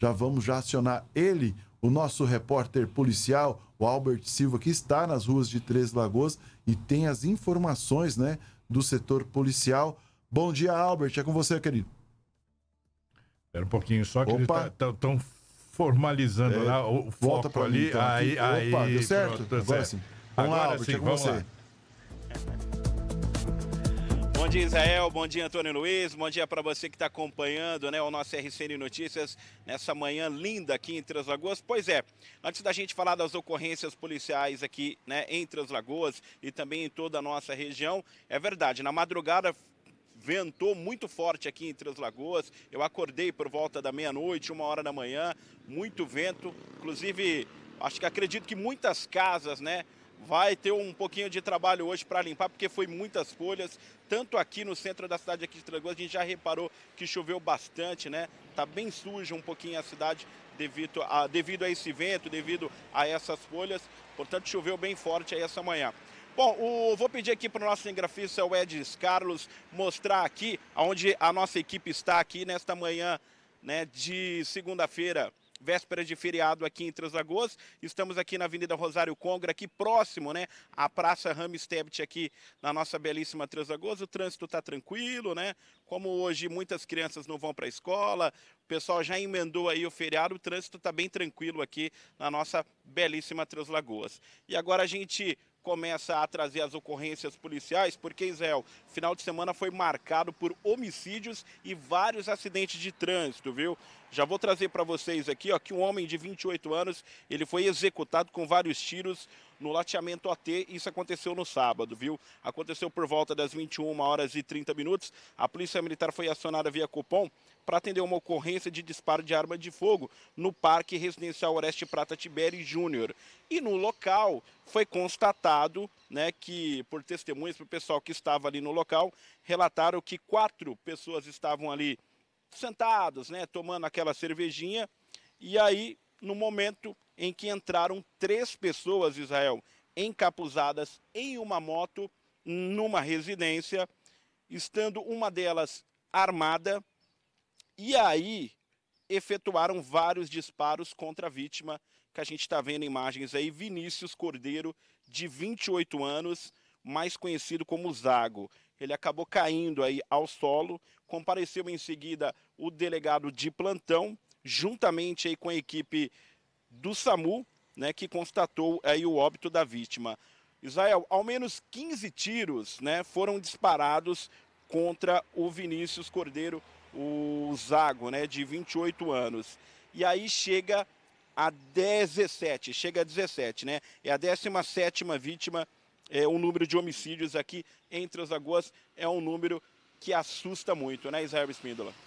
já vamos já acionar ele, o nosso repórter policial, o Albert Silva, que está nas ruas de Três Lagoas e tem as informações né, do setor policial. Bom dia, Albert. É com você, querido. Espera um pouquinho só que Opa. eles tá, estão formalizando é, lá o volta ali. Mim, então, aí, aí, Opa, aí, deu certo? Pronto, deu tá certo. Agora, sim. Vamos Agora lá, Albert, sim, é com vamos você. Lá. Bom dia, Israel. Bom dia, Antônio Luiz. Bom dia para você que está acompanhando né, o nosso RCN Notícias nessa manhã linda aqui em Três Pois é, antes da gente falar das ocorrências policiais aqui né, em Três e também em toda a nossa região, é verdade, na madrugada ventou muito forte aqui em Três Eu acordei por volta da meia-noite, uma hora da manhã, muito vento. Inclusive, acho que acredito que muitas casas, né? vai ter um pouquinho de trabalho hoje para limpar, porque foi muitas folhas, tanto aqui no centro da cidade aqui de Trancoso, a gente já reparou que choveu bastante, né? Tá bem suja um pouquinho a cidade devido a, devido a esse vento, devido a essas folhas, portanto choveu bem forte aí essa manhã. Bom, o, vou pedir aqui para o nosso cinegrafista, o Edis Carlos, mostrar aqui onde a nossa equipe está aqui nesta manhã né, de segunda-feira, véspera de feriado aqui em Três Lagoas. Estamos aqui na Avenida Rosário Congra, aqui próximo, né, à Praça Ramstebet aqui na nossa belíssima Três Lagoas. O trânsito está tranquilo, né? Como hoje muitas crianças não vão para a escola, o pessoal já emendou aí o feriado, o trânsito está bem tranquilo aqui na nossa belíssima Três Lagoas. E agora a gente começa a trazer as ocorrências policiais, porque Israel, final de semana foi marcado por homicídios e vários acidentes de trânsito, viu? Já vou trazer para vocês aqui ó, que um homem de 28 anos ele foi executado com vários tiros no lateamento AT. Isso aconteceu no sábado, viu? Aconteceu por volta das 21 horas e 30 minutos. A Polícia Militar foi acionada via Copom para atender uma ocorrência de disparo de arma de fogo no Parque Residencial Oeste Prata Tibério Júnior. E no local foi constatado, né, que por testemunhas, para o pessoal que estava ali no local, relataram que quatro pessoas estavam ali sentados, né, tomando aquela cervejinha. E aí, no momento em que entraram três pessoas, Israel, encapuzadas em uma moto numa residência, estando uma delas armada, e aí efetuaram vários disparos contra a vítima, que a gente está vendo imagens aí, Vinícius Cordeiro, de 28 anos, mais conhecido como Zago. Ele acabou caindo aí ao solo, compareceu em seguida o delegado de plantão, juntamente aí com a equipe do SAMU, né, que constatou aí o óbito da vítima. Israel, ao menos 15 tiros né, foram disparados contra o Vinícius Cordeiro, o Zago, né, de 28 anos. E aí chega a 17, chega a 17, né? É a 17 vítima é, o número de homicídios aqui entre as lagoas é um número que assusta muito, né, Israel Espíndola?